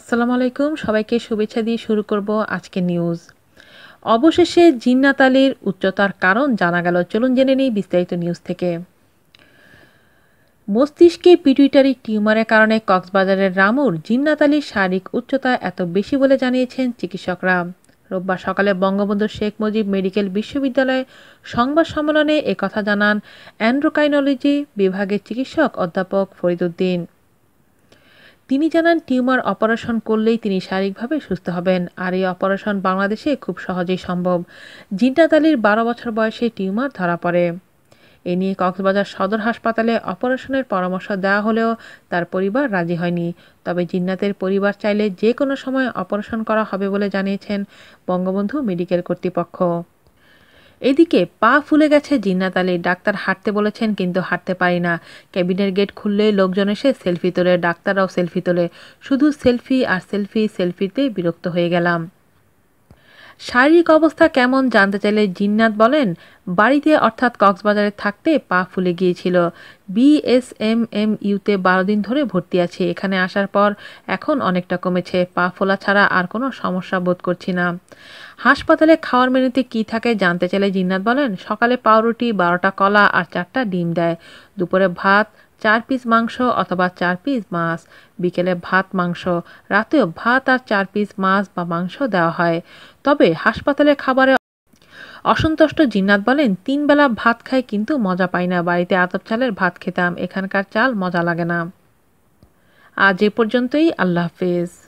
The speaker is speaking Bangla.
আসসালামু আলাইকুম সবাইকে শুভেচ্ছা দিয়ে শুরু করব আজকে নিউজ অবশেষে জিন্নাতালির উচ্চতার কারণ জানা গেল চলুন জেনে নিই বিস্তারিত নিউজ থেকে মস্তিষ্কে পিটুইটারি টিউমারের কারণে কক্সবাজারের রামুর জিন্নাতালির শারীরিক উচ্চতা এত বেশি বলে জানিয়েছেন চিকিৎসকরা রোববার সকালে বঙ্গবন্ধু শেখ মুজিব মেডিকেল বিশ্ববিদ্যালয়ে সংবাদ সম্মেলনে একথা জানান অ্যান্ড্রোকাইনোলজি বিভাগের চিকিৎসক অধ্যাপক ফরিদুদ্দিন তিনি জানান টিউমার অপারেশন করলেই তিনি শারীরিকভাবে সুস্থ হবেন আর এই অপারেশন বাংলাদেশে খুব সহজেই সম্ভব জিন্টা আলীর বারো বছর বয়সে টিউমার ধরা পড়ে এ নিয়ে কক্সবাজার সদর হাসপাতালে অপারেশনের পরামর্শ দেওয়া হলেও তার পরিবার রাজি হয়নি তবে জিন্নাতের পরিবার চাইলে যে কোনো সময় অপারেশন করা হবে বলে জানিয়েছেন বঙ্গবন্ধু মেডিকেল কর্তৃপক্ষ এদিকে পা ফুলে গেছে জিন্নাত আলী ডাক্তার হাঁটতে বলেছেন কিন্তু হাঁটতে পারি না ক্যাবিনের গেট খুললেই লোকজন এসে সেলফি তোলে ডাক্তাররাও সেলফি তোলে শুধু সেলফি আর সেলফি সেলফিতে বিরক্ত হয়ে গেলাম শারীরিক অবস্থা কেমন জানতে চাইলে জিন্নাত বলেন বাড়িতে অর্থাৎ কক্সবাজারে থাকতে পা ফুলে গিয়েছিল ইউতে বারো দিন ধরে ভর্তি আছে এখানে আসার পর এখন অনেকটা কমেছে পা ফোলা ছাড়া আর কোনো সমস্যা বোধ করছি না হাসপাতালে খাওয়ার মেনুতে কি থাকে জানতে চাইলে জিন্নাত বলেন সকালে পাউরুটি বারোটা কলা আর চারটা ডিম দেয় দুপুরে ভাত চার পিস মাংস অথবা চার পিস মাছ বিকেলে ভাত মাংস রাতেও ভাত আর চার পিস মাছ বা মাংস দেওয়া হয় তবে হাসপাতালে খাবারে অসন্তুষ্ট জিন্নাত বলেন তিন বেলা ভাত খাই কিন্তু মজা পাই না বাড়িতে আতপ চালের ভাত খেতাম এখানকার চাল মজা লাগে না আজ এ পর্যন্তই আল্লাহ হাফেজ